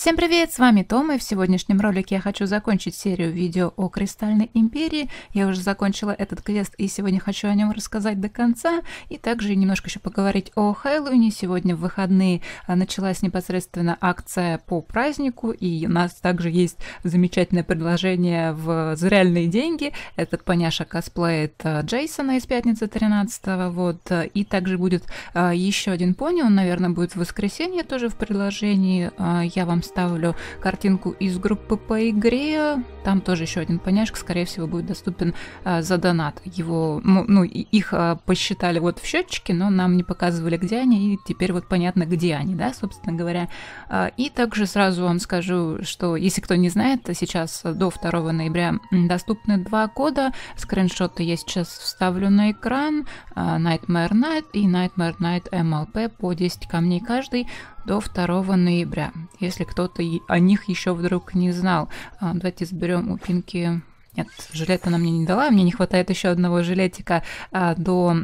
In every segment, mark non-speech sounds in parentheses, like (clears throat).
Всем привет, с вами Том, и в сегодняшнем ролике я хочу закончить серию видео о Кристальной Империи. Я уже закончила этот квест, и сегодня хочу о нем рассказать до конца, и также немножко еще поговорить о Хэллоуине. Сегодня в выходные а, началась непосредственно акция по празднику, и у нас также есть замечательное предложение в «За реальные деньги». Этот поняша косплеит а, Джейсона из «Пятницы 13 вот, а, и также будет еще один пони, он, наверное, будет в воскресенье тоже в предложении. Я вам вставлю картинку из группы по игре. Там тоже еще один поняшка, скорее всего, будет доступен э, за донат. Его, ну, их э, посчитали вот в счетчике, но нам не показывали, где они, и теперь вот понятно, где они, да, собственно говоря. Э, и также сразу вам скажу, что если кто не знает, сейчас до 2 ноября доступны два кода. Скриншоты я сейчас вставлю на экран. Nightmare Night и Nightmare Night MLP по 10 камней каждый до 2 ноября. Если кто-то о них еще вдруг не знал, а, давайте заберем у Пинки... Нет, жилет она мне не дала, мне не хватает еще одного жилетика а, до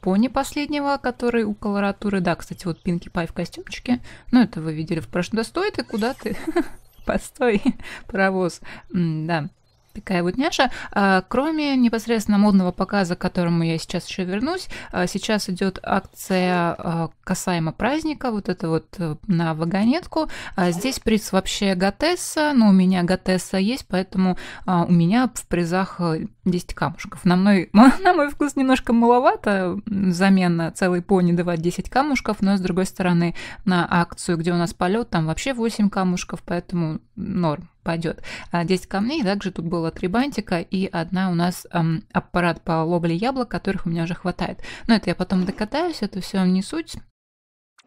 пони последнего, который у колоратуры. Да, кстати, вот Пинки Пай в костюмчике. Ну, это вы видели в прошлом. Да стой ты, куда ты? (laughs) Постой, (laughs) паровоз. Да, такая вот няша. А, кроме непосредственно модного показа, к которому я сейчас еще вернусь, а, сейчас идет акция а, касаемо праздника, вот это вот э, на вагонетку. Здесь приз вообще Готесса, но у меня Готесса есть, поэтому у меня в призах 10 э, камушков. На мой, (laughs) на мой вкус немножко маловато, замена целой пони давать 10 камушков, но с другой стороны на акцию, где у нас полет, там вообще 8 камушков, поэтому норм пойдет. 10 а, камней, также тут было 3 бантика и одна у нас эм, аппарат по лобле яблок, которых у меня уже хватает. Но это я потом докатаюсь, это все не суть.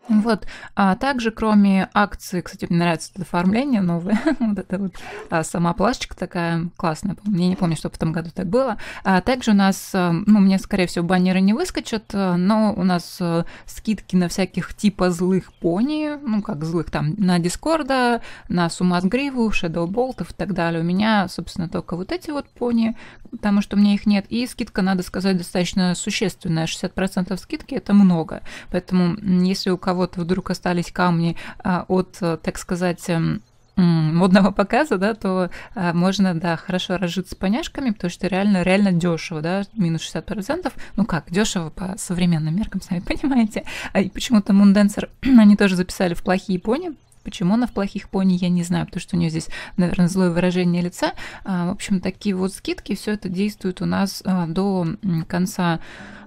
Вот. А также, кроме акции, кстати, мне нравится это оформление новое, (laughs) вот это вот а, сама плашечка такая классная, я не помню, что в этом году так было. А также у нас, э, ну, мне, скорее всего, баннеры не выскочат, э, но у нас э, скидки на всяких типа злых пони, ну, как злых там, на Дискорда, на Сумасгриву, Шэдоуболтов и так далее. У меня, собственно, только вот эти вот пони, потому что мне их нет. И скидка, надо сказать, достаточно существенная, 60% скидки, это много. Поэтому, если у кого вот вдруг остались камни а, от, э, так сказать, эм, модного показа, да, то а, можно, да, хорошо разжиться поняшками, потому что реально, реально дешево, да, минус 60%, ну как, дешево по современным меркам, сами (laughs) понимаете, а, и почему-то Мунденсер (clears throat) они тоже записали в плохие пони, Почему она в плохих пони, я не знаю, потому что у нее здесь, наверное, злое выражение лица. А, в общем, такие вот скидки, все это действует у нас а, до конца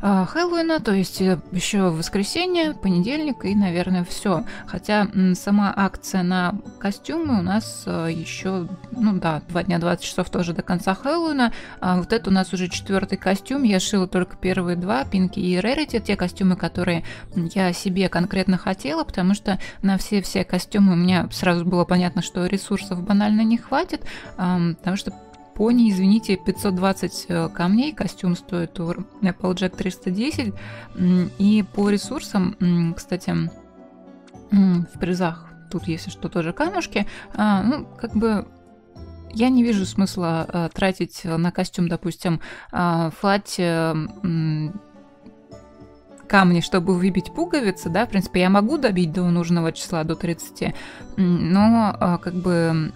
а, Хэллоуина, то есть э, еще воскресенье, понедельник и, наверное, все. Хотя сама акция на костюмы у нас э, еще, ну да, два дня 20 часов тоже до конца Хэллоуина. вот это у нас уже четвертый костюм. Я шила только первые два, Пинки и Рерити, те костюмы, которые я себе конкретно хотела, потому что на все-все костюмы у меня сразу было понятно, что ресурсов банально не хватит, потому что пони, извините, 520 э, камней, костюм стоит у Applejack 310, и по ресурсам, кстати, в призах тут, если что, тоже камушки, а, ну, как бы я не вижу смысла э, тратить на костюм, допустим, флать а, камни, чтобы выбить пуговицы, да, в принципе, я могу добить до нужного числа, до 30, но а, как бы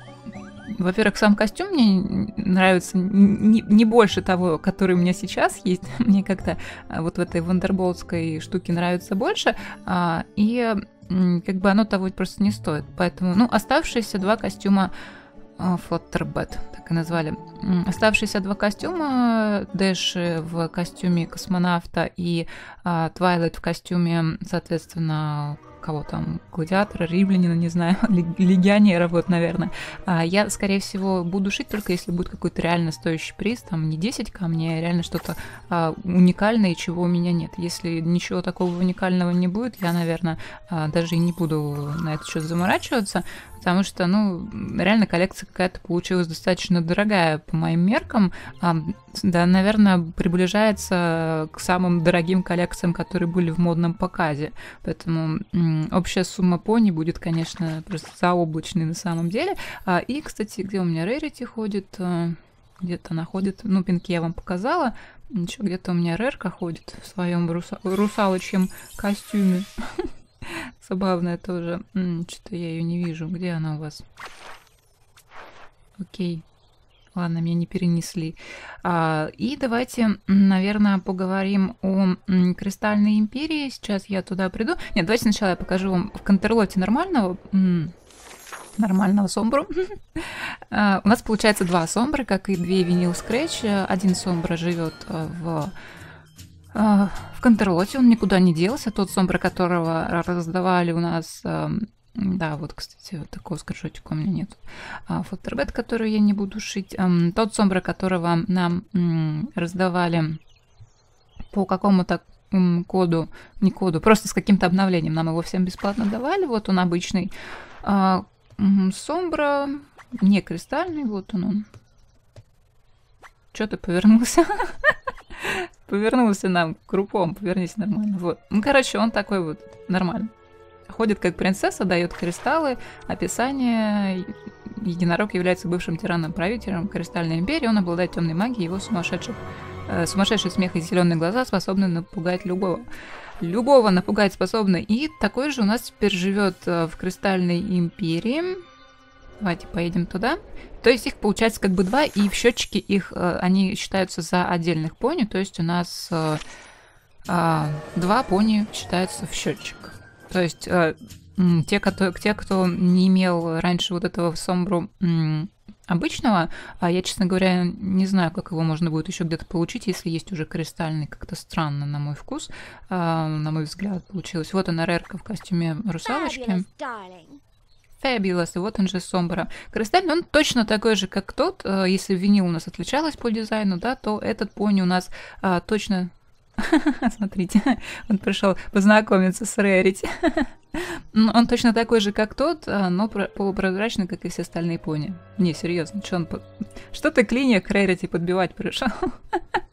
во-первых, сам костюм мне нравится не, не больше того, который у меня сейчас есть. (laughs) Мне как-то а, вот в этой вандерболтской штуке нравится больше. А, и как бы оно того просто не стоит. Поэтому, ну, оставшиеся два костюма а, Флоттербет, так и назвали. Оставшиеся два костюма, Дэш в костюме космонавта и а, Твайлайт в костюме, соответственно, кого там, гладиатора, римлянина, не знаю, (laughs) легионера, вот, наверное. А, я, скорее всего, буду шить только если будет какой-то реально стоящий приз, там не 10 камней, а реально что-то уникальное, чего у меня нет. Если ничего такого уникального не будет, я, наверное, даже и не буду на этот счет заморачиваться потому что, ну, реально коллекция какая-то получилась достаточно дорогая по моим меркам. А, да, наверное, приближается к самым дорогим коллекциям, которые были в модном показе. Поэтому общая сумма пони будет, конечно, просто заоблачной на самом деле. А И, кстати, где у меня Рерити ходит? А, где-то находит, Ну, пинки я вам показала. Еще где-то у меня Рерка ходит в своем руса- русалочьем костюме. (laughs) Забавная тоже. Что-то я ее не вижу. Где она у вас? Окей. Ладно, меня не перенесли. А, и давайте, наверное, поговорим о Кристальной Империи. Сейчас я туда приду. Нет, давайте сначала я покажу вам в контрлоте нормального нормального сомбру. (laughs) А, у нас получается два сомбра, как и две винил скретч. Один сомбра живет э, в а, в Контерлоте он никуда не делся, тот сон, про которого раздавали у нас эм, да, вот, кстати, вот такого скриншотика у меня нет. А, который я не буду шить. Эм, тот сомбра, которого нам раздавали по какому-то коду, не коду, просто с каким-то обновлением. Нам его всем бесплатно давали. Вот он обычный. А, сомбра не кристальный, вот он. Что ты повернулся? (laughs) Повернулся нам крупом, повернись нормально. Вот. Ну, короче, он такой вот нормально. Ходит как принцесса, дает кристаллы, описание. Единорог является бывшим тираном-правителем Кристальной империи, он обладает темной магией, его сумасшедших, э, сумасшедший смех и зеленые глаза способны напугать любого. Любого напугать способны. И такой же у нас теперь живет э, в Кристальной империи. Давайте поедем туда. То есть их получается как бы два, и в счетчике их, э, они считаются за отдельных пони, то есть у нас а, два пони считаются в счетчик. То есть а, те, кто, те, кто не имел раньше вот этого сомбру обычного, а я, честно говоря, не знаю, как его можно будет еще где-то получить, если есть уже кристальный, как-то странно, на мой вкус, а, на мой взгляд, получилось. Вот она, рерка в костюме русалочки. Fabulous, и вот он же Сомбра. Кристальный, он точно такой же, как тот. Э, если винил у нас отличалась по дизайну, да, то этот пони у нас а, точно... (laughs) Смотрите, он пришел познакомиться с Рерити. (laughs) он точно такой же, как тот, а, но полупрозрачный, как и все остальные пони. Не, серьезно, что он... Что ты клинья к Рерити подбивать пришел?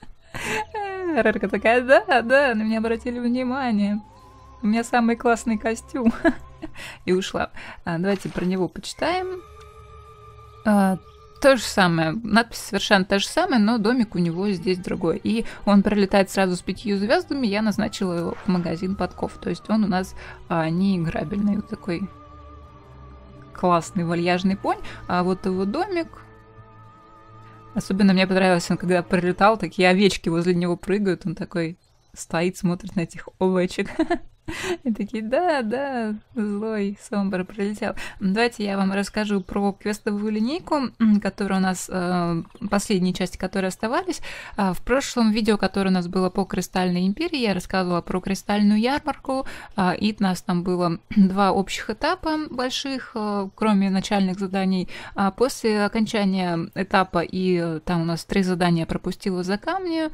(laughs) Рерка такая, да, да, на меня обратили внимание. У меня самый классный костюм. (laughs) и ушла. А, давайте про него почитаем. А, то же самое, надпись совершенно та же самая, но домик у него здесь другой. И он пролетает сразу с пятью звездами, я назначила его в магазин подков. То есть он у нас а, не играбельный, вот такой классный вальяжный понь. А вот его домик, Особенно мне понравилось, он когда пролетал, такие овечки возле него прыгают, он такой стоит, смотрит на этих овечек. (laughs) И такие, да, да, злой Сомбр пролетел. Давайте я вам расскажу про квестовую линейку, которая у нас, э, последние части которые оставались. А, в прошлом видео, которое у нас было по Кристальной Империи, я рассказывала про Кристальную Ярмарку, а, и у нас там было (clears throat) два общих этапа больших, э, кроме начальных заданий. А после окончания этапа, и э, там у нас три задания пропустила за камни,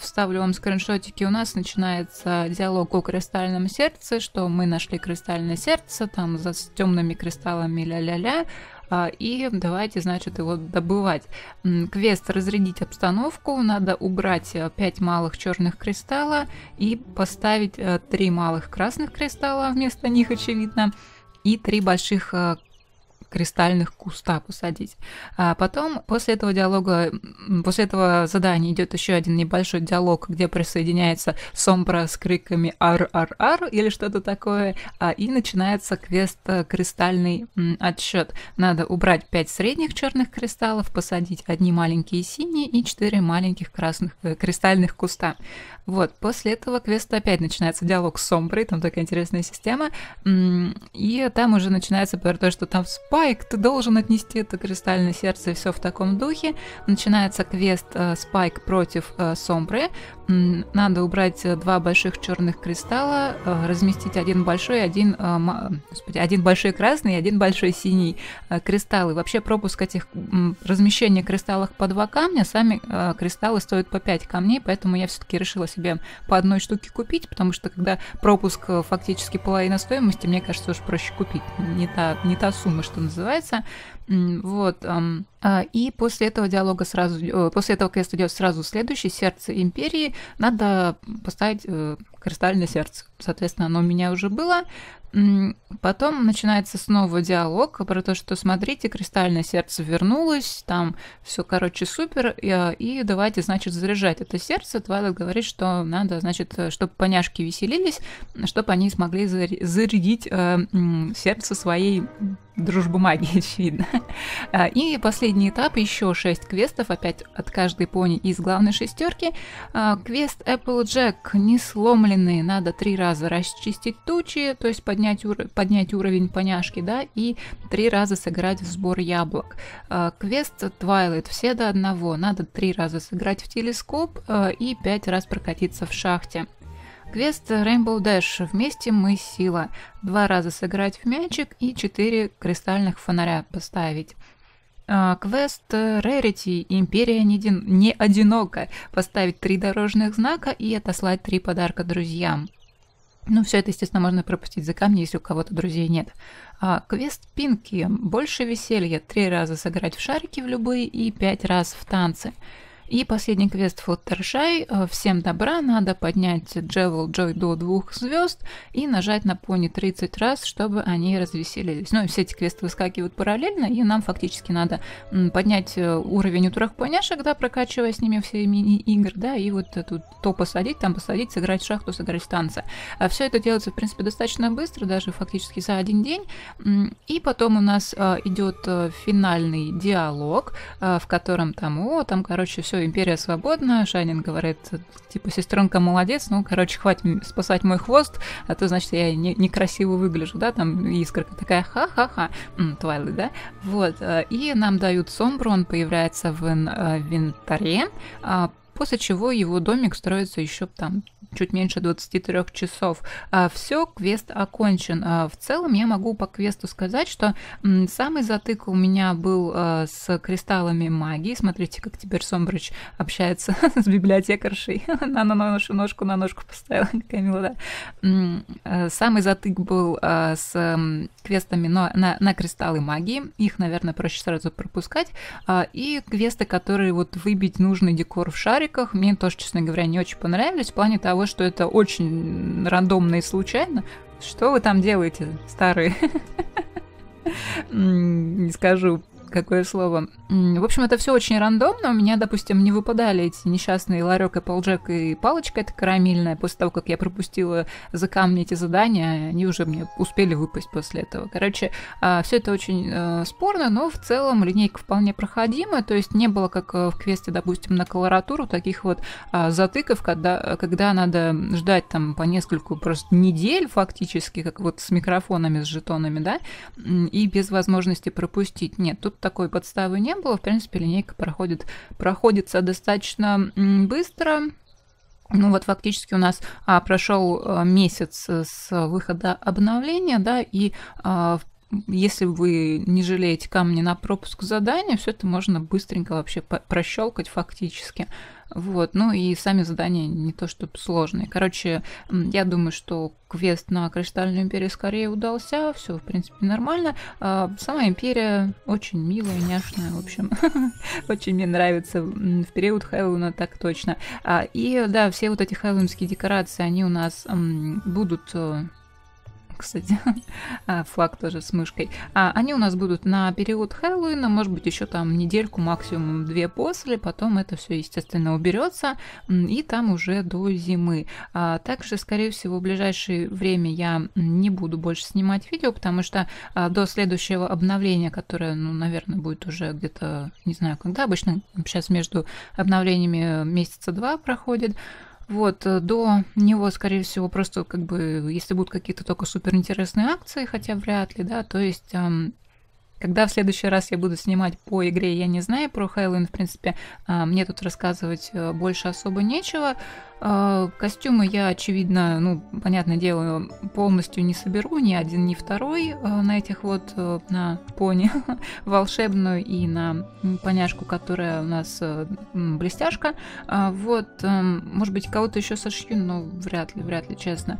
вставлю вам скриншотики, у нас начинается диалог о Кристальной кристальном сердце, что мы нашли кристальное сердце, там за с темными кристаллами ля-ля-ля, а, и давайте, значит, его добывать. Квест «Разрядить обстановку». Надо убрать 5 э, малых черных кристалла и поставить 3 э, малых красных кристалла вместо них, очевидно, и 3 больших э, кристальных куста посадить. А потом, после этого диалога, после этого задания идет еще один небольшой диалог, где присоединяется Сомбра с криками «Ар-ар-ар» или что-то такое, а, и начинается квест э, «Кристальный отсчет». Надо убрать пять средних черных кристаллов, посадить одни маленькие синие и четыре маленьких красных э, кристальных куста. Вот, после этого квеста опять начинается диалог с Сомброй, там такая интересная система, и там уже начинается про то, что там спа Спайк, ты должен отнести это кристальное сердце и все в таком духе. Начинается квест э, Спайк против э, Сомбры. Надо убрать э, два больших черных кристалла, разместить один большой, один, господи, один большой красный и один большой синий кристалл. И вообще пропуск этих размещения кристаллов по два камня, сами кристаллы стоят по 5 камней, поэтому я все-таки решила себе по одной штуке купить, потому что когда пропуск фактически половина стоимости, мне кажется, уж проще купить. Не та, не та сумма, что называется называется. Вот. А, и после этого диалога сразу, э, после этого квеста идет сразу следующий, сердце империи, надо поставить э, кристальное сердце. Соответственно, оно у меня уже было. Потом начинается снова диалог про то, что смотрите, кристальное сердце вернулось, там все, короче, супер, а, и, давайте, значит, заряжать это сердце. Твайлайт говорит, что надо, значит, э, чтобы поняшки веселились, чтобы они смогли зарядить сердце своей дружбы магии, (laughs) очевидно. (laughs) А, и последний этап, еще 6 квестов, опять от каждой пони из главной шестерки. А, квест Applejack, не сломленные, надо три раза расчистить тучи, то есть поднять, ур... поднять уровень поняшки, да, и три раза сыграть в сбор яблок. А, квест Twilight, все до одного, надо три раза сыграть в телескоп и пять раз прокатиться в шахте. Квест Rainbow Dash. Вместе мы сила. Два раза сыграть в мячик и четыре кристальных фонаря поставить. А, квест Rarity «Империя не, один... не одинока» поставить три дорожных знака и отослать три подарка друзьям. Ну, все это, естественно, можно пропустить за камни, если у кого-то друзей нет. А, квест Пинки. Больше веселья. Три раза сыграть в шарики в любые и пять раз в танцы. И последний квест Fluttershy. Э, Всем добра, надо поднять Джевел Джой до двух звезд и нажать на пони 30 раз, чтобы они развеселились. Ну и все эти квесты выскакивают параллельно, и нам фактически надо поднять э, уровень у трех поняшек, да, прокачивая с ними все мини-игры, да, и вот тут то посадить, там посадить, сыграть в шахту, сыграть в танцы. А все это делается, в принципе, достаточно быстро, даже фактически за один день. И потом у нас э, идет финальный диалог, в котором там, о, там, короче, все империя свободна. Шанин говорит, типа, сестренка молодец, ну, короче, хватит спасать мой хвост, а то, значит, я не, некрасиво выгляжу, да, там искорка такая, ха-ха-ха, Твайлы, да, вот. Э, и нам дают Сомбру, он появляется в инвентаре, э, а, после чего его домик строится еще там чуть меньше 23 часов. А, все, квест окончен. А, в целом я могу по квесту сказать, что м, самый затык у меня был а, с кристаллами магии. Смотрите, как теперь Сомбрич общается (laughs) с библиотекаршей. (laughs) Она на нашу ножку на ножку поставила, (laughs) Камила, да. А, самый затык был а, с квестами но, на, кристаллы магии. Их, наверное, проще сразу пропускать. А, и квесты, которые вот выбить нужный декор в шаре, шариках мне тоже, честно говоря, не очень понравились в плане того, что это очень рандомно и случайно. Что вы там делаете, старые? (laughs) Не скажу какое слово. В общем, это все очень рандомно. У меня, допустим, не выпадали эти несчастные ларек, Applejack и палочка эта карамельная. После того, как я пропустила за камни эти задания, они уже мне успели выпасть после этого. Короче, а, все это очень э, спорно, но в целом линейка вполне проходима. То есть не было, как э, в квесте, допустим, на колоратуру, таких вот а, затыков, когда, когда надо ждать там по нескольку просто недель фактически, как вот с микрофонами, с жетонами, да, и без возможности пропустить. Нет, тут такой подставы не было. В принципе, линейка проходит, проходится достаточно быстро. Ну вот фактически у нас а, прошел а, месяц с выхода обновления, да, и а, в если вы не жалеете камни на пропуск задания, все это можно быстренько вообще прощелкать фактически. Вот, ну и сами задания не то чтобы сложные. Короче, я думаю, что квест на Кристальную империю скорее удался, все, в принципе, нормально. А сама империя очень милая, няшная, в общем, (laughs) очень мне нравится в период Хэллоуина, так точно. А, и да, все вот эти хэллоуинские декорации, они у нас будут э, кстати. (laughs) А, флаг тоже с мышкой. А, они у нас будут на период Хэллоуина, может быть, еще там недельку, максимум две после. Потом это все, естественно, уберется. И там уже до зимы. А, также, скорее всего, в ближайшее время я не буду больше снимать видео, потому что до следующего обновления, которое, ну, наверное, будет уже где-то, не знаю, когда обычно, сейчас между обновлениями месяца два проходит, вот, э, до него, скорее всего, просто как бы, если будут какие-то только суперинтересные акции, хотя вряд ли, да, то есть эм, когда в следующий раз я буду снимать по игре, я не знаю, про Хэллоуин, в принципе, а, мне тут рассказывать э, больше особо нечего. А, костюмы я, очевидно, ну, понятное дело, полностью не соберу, ни один, ни второй э, на этих вот, э, на пони (laughs) волшебную и на поняшку, которая у нас блестяшка. А, вот, эм, может быть, кого-то еще сошью, но вряд ли, вряд ли, честно.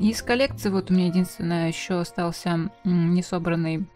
Из коллекции вот у меня единственное еще остался несобранный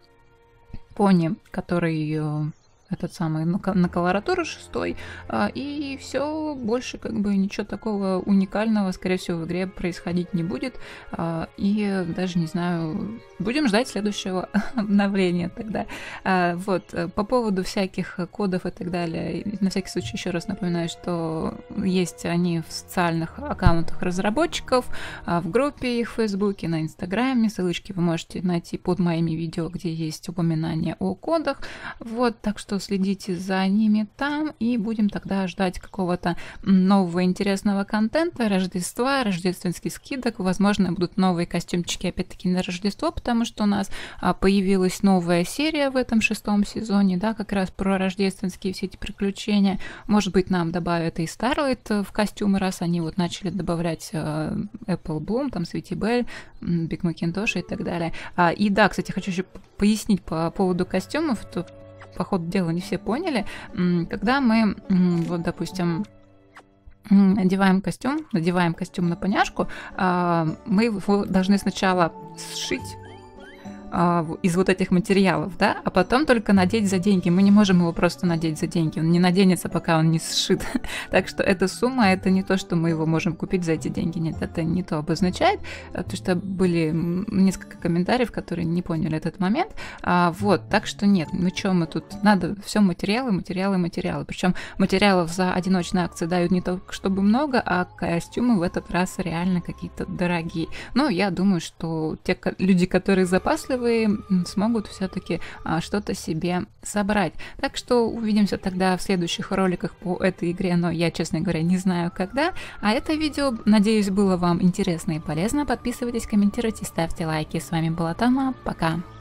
пони, который э, этот самый на колоратуру шестой, а, и все больше как бы ничего такого уникального, скорее всего, в игре происходить не будет, а, и даже не знаю, будем ждать следующего (laughs) обновления тогда. А, вот, по поводу всяких кодов и так далее, на всякий случай еще раз напоминаю, что есть они в социальных аккаунтах разработчиков, в группе их в Фейсбуке, на Инстаграме, ссылочки вы можете найти под моими видео, где есть упоминания о кодах, вот, так что что следите за ними там и будем тогда ждать какого-то нового интересного контента, Рождества, рождественских скидок. Возможно, будут новые костюмчики опять-таки на Рождество, потому что у нас а, появилась новая серия в этом шестом сезоне, да, как раз про рождественские все эти приключения. Может быть, нам добавят и Starlight э, в костюмы, раз они вот начали добавлять э, Apple Bloom, там Свети Белль, Биг Макинтош и так далее. А, и да, кстати, хочу еще пояснить по поводу костюмов, то по ходу дела не все поняли, когда мы, вот, допустим, надеваем костюм, надеваем костюм на поняшку, а, мы его должны сначала сшить а, из вот этих материалов, да, а потом только надеть за деньги. Мы не можем его просто надеть за деньги, он не наденется, пока он не сшит. (laughs) так что эта сумма, это не то, что мы его можем купить за эти деньги, нет, это не то обозначает, потому а, что были несколько комментариев, которые не поняли этот момент, а, вот, так что нет, мы ну что, мы тут, надо все материалы, материалы, материалы, причем материалов за одиночные акции дают не только чтобы много, а костюмы в этот раз реально какие-то дорогие. Но я думаю, что те люди, которые запасливы, первые смогут все-таки а, что-то себе собрать. Так что увидимся тогда в следующих роликах по этой игре, но я, честно говоря, не знаю когда. А это видео, надеюсь, было вам интересно и полезно. Подписывайтесь, комментируйте, ставьте лайки. С вами была Тама. пока!